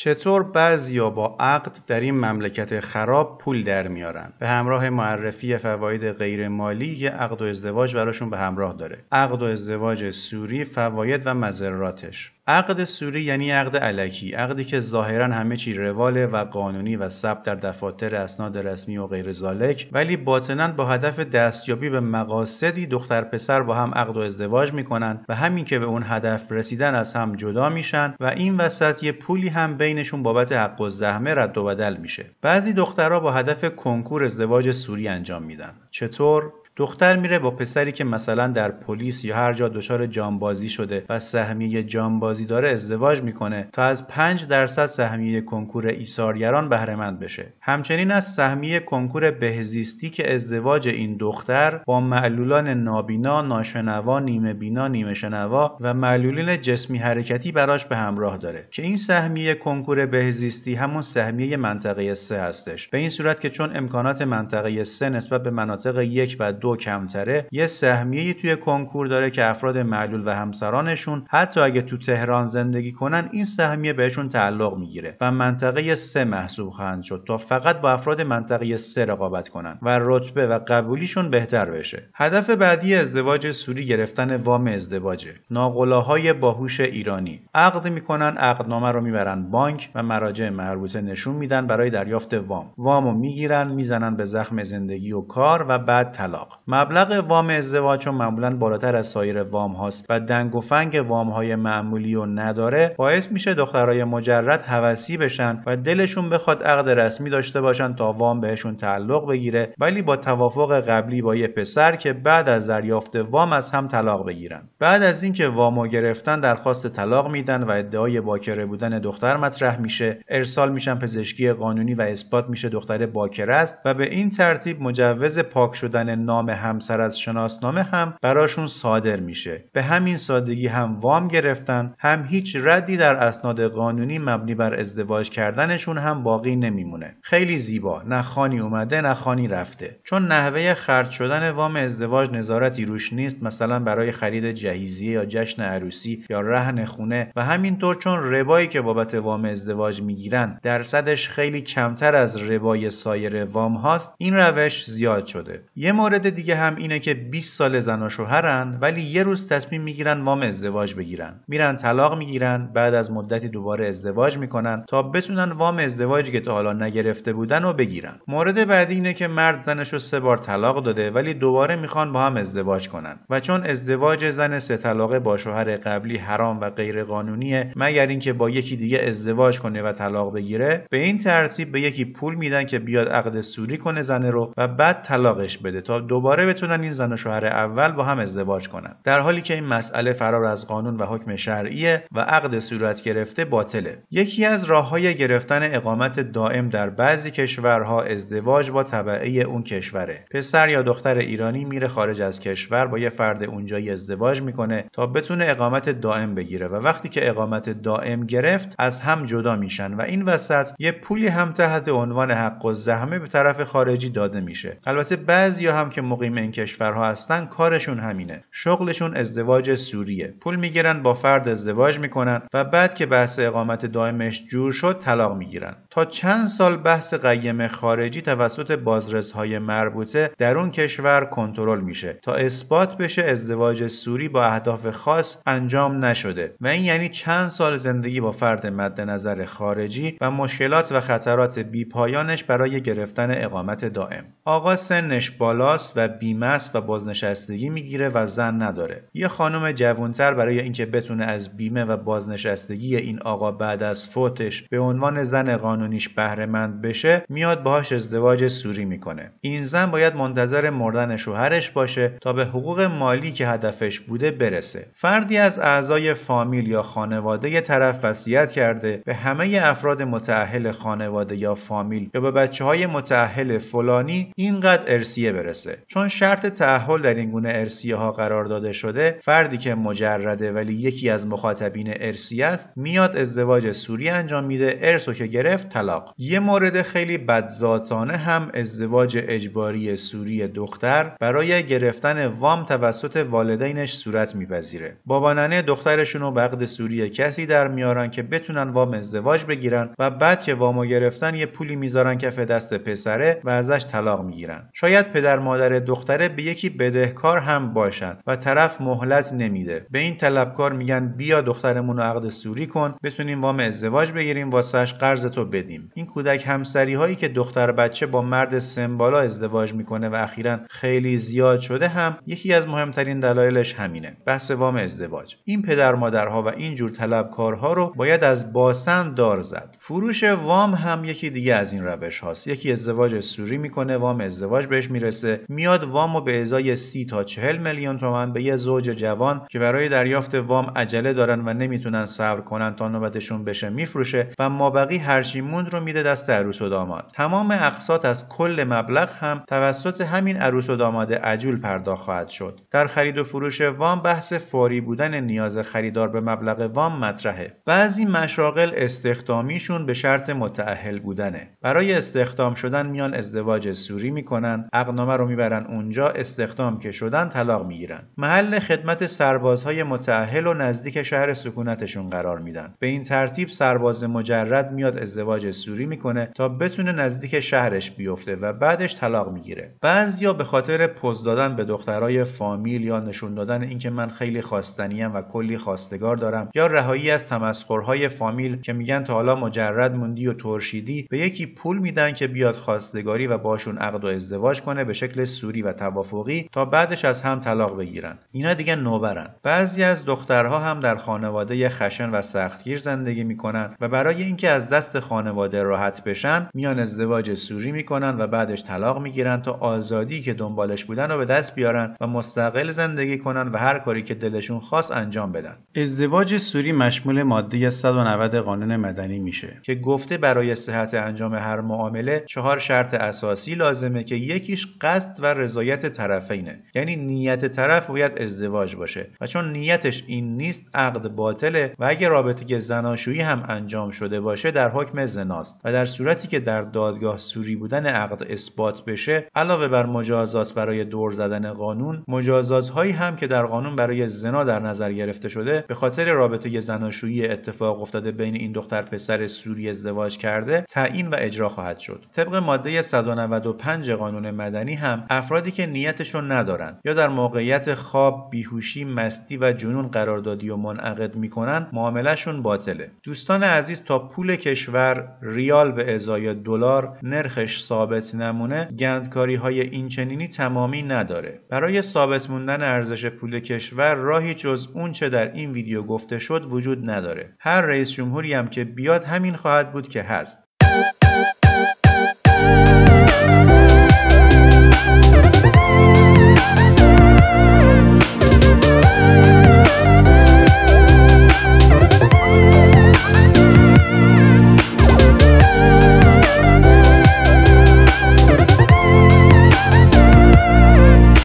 چطور بعضیا با عقد در این مملکت خراب پول در میارن به همراه معرفی فواید غیر مالی که عقد و ازدواج براشون به همراه داره عقد و ازدواج سوری فواید و مذراتش عقد سوری یعنی عقد علکی عقدی که ظاهرا همه چی رواله و قانونی و ثبت در دفاتر اسناد رسمی و غیر زالک ولی باطنا با هدف دستیابی به مقاصدی دختر پسر با هم عقد و ازدواج میکنن و همین که به اون هدف رسیدن از هم جدا میشن و این وسط یه پولی هم بینشون بابت حق و زحمه رد و بدل میشه بعضی دخترها با هدف کنکور ازدواج سوری انجام میدن چطور دختر میره با پسری که مثلا در پلیس یا هر جا دچار جانبازی شده و سهمیه جانبازی داره ازدواج میکنه تا از 5 درصد سهمیه کنکور ایثارگران بهرهمند بشه همچنین از سهمیه کنکور بهزیستی که ازدواج این دختر با معلولان نابینا ناشنوا نیمه بینا نیمه شنوا و معلولین جسمی حرکتی براش به همراه داره که این سهمیه کنکور بهزیستی همون سهمیه منطقه 3 هستش به این صورت که چون امکانات منطقه 3 نسبت به مناطق یک و دو دو کمتره یه سهمیه توی کنکور داره که افراد معلول و همسرانشون حتی اگه تو تهران زندگی کنن این سهمیه بهشون تعلق میگیره و منطقه سه محسوب خواهند شد تا فقط با افراد منطقه سه رقابت کنن و رتبه و قبولیشون بهتر بشه هدف بعدی ازدواج سوری گرفتن وام ازدواجه ناقلاهای باهوش ایرانی عقد میکنن عقدنامه رو میبرن بانک و مراجع مربوطه نشون میدن برای دریافت وام وامو میگیرن میزنن به زخم زندگی و کار و بعد طلاق مبلغ وام ازدواج چون معمولا بالاتر از سایر وام هاست و دنگ و فنگ وام های معمولی و نداره باعث میشه دخترای مجرد هوسی بشن و دلشون بخواد عقد رسمی داشته باشن تا وام بهشون تعلق بگیره ولی با توافق قبلی با یه پسر که بعد از دریافت وام از هم طلاق بگیرن بعد از اینکه وامو گرفتن درخواست طلاق میدن و ادعای باکره بودن دختر مطرح میشه ارسال میشن پزشکی قانونی و اثبات میشه دختر باکره است و به این ترتیب مجوز پاک شدن نام نام همسر از شناسنامه هم براشون صادر میشه به همین سادگی هم وام گرفتن هم هیچ ردی در اسناد قانونی مبنی بر ازدواج کردنشون هم باقی نمیمونه خیلی زیبا نه خانی اومده نه خانی رفته چون نحوه خرج شدن وام ازدواج نظارتی روش نیست مثلا برای خرید جهیزیه یا جشن عروسی یا رهن خونه و همینطور چون ربایی که بابت وام ازدواج میگیرن درصدش خیلی کمتر از ربای سایر وام هاست این روش زیاد شده یه مورد دیگه هم اینه که 20 سال زن و شوهرن ولی یه روز تصمیم میگیرن وام ازدواج بگیرن میرن طلاق میگیرن بعد از مدتی دوباره ازدواج میکنن تا بتونن وام ازدواج که تا حالا نگرفته بودن و بگیرن مورد بعدی اینه که مرد زنش رو سه بار طلاق داده ولی دوباره میخوان با هم ازدواج کنن و چون ازدواج زن سه طلاقه با شوهر قبلی حرام و غیر قانونیه مگر اینکه با یکی دیگه ازدواج کنه و طلاق بگیره به این ترتیب به یکی پول میدن که بیاد عقد سوری کنه زنه رو و بعد طلاقش بده تا دو دوباره بتونن این زن و شوهر اول با هم ازدواج کنن در حالی که این مسئله فرار از قانون و حکم شرعیه و عقد صورت گرفته باطله یکی از های گرفتن اقامت دائم در بعضی کشورها ازدواج با طبعه اون کشوره پسر یا دختر ایرانی میره خارج از کشور با یه فرد اونجایی ازدواج میکنه تا بتونه اقامت دائم بگیره و وقتی که اقامت دائم گرفت از هم جدا میشن و این وسط یه پولی هم تحت عنوان حق و زحمه به طرف خارجی داده میشه البته بعضی هم که مقیم این کشورها هستن کارشون همینه شغلشون ازدواج سوریه پول میگیرن با فرد ازدواج میکنن و بعد که بحث اقامت دائمش جور شد طلاق میگیرن تا چند سال بحث قیم خارجی توسط بازرسهای مربوطه در اون کشور کنترل میشه تا اثبات بشه ازدواج سوری با اهداف خاص انجام نشده و این یعنی چند سال زندگی با فرد مد نظر خارجی و مشکلات و خطرات بیپایانش برای گرفتن اقامت دائم آقا سنش بالاست و است و بازنشستگی میگیره و زن نداره یه خانم جوانتر برای اینکه بتونه از بیمه و بازنشستگی این آقا بعد از فوتش به عنوان زن قانونیش بهرهمند بشه میاد باهاش ازدواج سوری میکنه این زن باید منتظر مردن شوهرش باشه تا به حقوق مالی که هدفش بوده برسه فردی از اعضای فامیل یا خانواده طرف وصیت کرده به همه افراد متعهل خانواده یا فامیل یا به بچه های متأهل فلانی اینقدر ارسیه برسه چون شرط تعهل در این گونه ارسیه ها قرار داده شده فردی که مجرده ولی یکی از مخاطبین ارسی است میاد ازدواج سوری انجام میده ارسو که گرفت طلاق یه مورد خیلی بدذاتانه هم ازدواج اجباری سوری دختر برای گرفتن وام توسط والدینش صورت میپذیره بابا ننه دخترشون رو بغد سوری کسی در میارن که بتونن وام ازدواج بگیرن و بعد که وامو گرفتن یه پولی میذارن کف دست پسره و ازش طلاق میگیرن شاید پدر مادر دختره به یکی بدهکار هم باشن و طرف مهلت نمیده به این طلبکار میگن بیا دخترمون رو عقد سوری کن بتونیم وام ازدواج بگیریم واسهش قرض تو بدیم این کودک همسری هایی که دختر بچه با مرد سمبالا ازدواج میکنه و اخیرا خیلی زیاد شده هم یکی از مهمترین دلایلش همینه بحث وام ازدواج این پدر مادرها و این جور طلبکارها رو باید از باسن دار زد فروش وام هم یکی دیگه از این روش یکی ازدواج سوری میکنه وام ازدواج بهش میرسه می میاد وام و به ازای 30 تا 40 میلیون تومن به یه زوج جوان که برای دریافت وام عجله دارن و نمیتونن صبر کنن تا نوبتشون بشه میفروشه و مابقی هرچی موند رو میده دست عروس و داماد تمام اقساط از کل مبلغ هم توسط همین عروس و داماد عجول پرداخت خواهد شد در خرید و فروش وام بحث فوری بودن نیاز خریدار به مبلغ وام مطرحه بعضی مشاغل استخدامیشون به شرط متأهل بودنه برای استخدام شدن میان ازدواج سوری میکنن اقنامه رو میبرن میرن اونجا استخدام که شدن طلاق میگیرن محل خدمت سربازهای متعهل و نزدیک شهر سکونتشون قرار میدن به این ترتیب سرباز مجرد میاد ازدواج سوری میکنه تا بتونه نزدیک شهرش بیفته و بعدش طلاق میگیره بعضیا به خاطر پوز دادن به دخترای فامیل یا نشون دادن اینکه من خیلی خواستنیم و کلی خواستگار دارم یا رهایی از تمسخرهای فامیل که میگن تا حالا مجرد موندی و ترشیدی به یکی پول میدن که بیاد خواستگاری و باشون عقد و ازدواج کنه به شکل دستوری و توافقی تا بعدش از هم طلاق بگیرن اینا دیگه نوبرن بعضی از دخترها هم در خانواده خشن و سختگیر زندگی میکنن و برای اینکه از دست خانواده راحت بشن میان ازدواج سوری میکنن و بعدش طلاق میگیرن تا آزادی که دنبالش بودن رو به دست بیارن و مستقل زندگی کنن و هر کاری که دلشون خاص انجام بدن ازدواج سوری مشمول ماده 190 قانون مدنی میشه که گفته برای صحت انجام هر معامله چهار شرط اساسی لازمه که یکیش قصد و رضایت طرفینه یعنی نیت طرف باید ازدواج باشه و چون نیتش این نیست عقد باطله و اگه رابطه زناشویی هم انجام شده باشه در حکم زناست و در صورتی که در دادگاه سوری بودن عقد اثبات بشه علاوه بر مجازات برای دور زدن قانون مجازات هایی هم که در قانون برای زنا در نظر گرفته شده به خاطر رابطه زناشویی اتفاق افتاده بین این دختر پسر سوری ازدواج کرده تعیین و اجرا خواهد شد طبق ماده 195 قانون مدنی هم افرادی که نیتشون ندارن یا در موقعیت خواب بیهوشی مستی و جنون قراردادی و منعقد میکنن معاملهشون باطله دوستان عزیز تا پول کشور ریال به ازای دلار نرخش ثابت نمونه گندکاری های اینچنینی تمامی نداره برای ثابت موندن ارزش پول کشور راهی جز اون چه در این ویدیو گفته شد وجود نداره هر رئیس جمهوری هم که بیاد همین خواهد بود که هست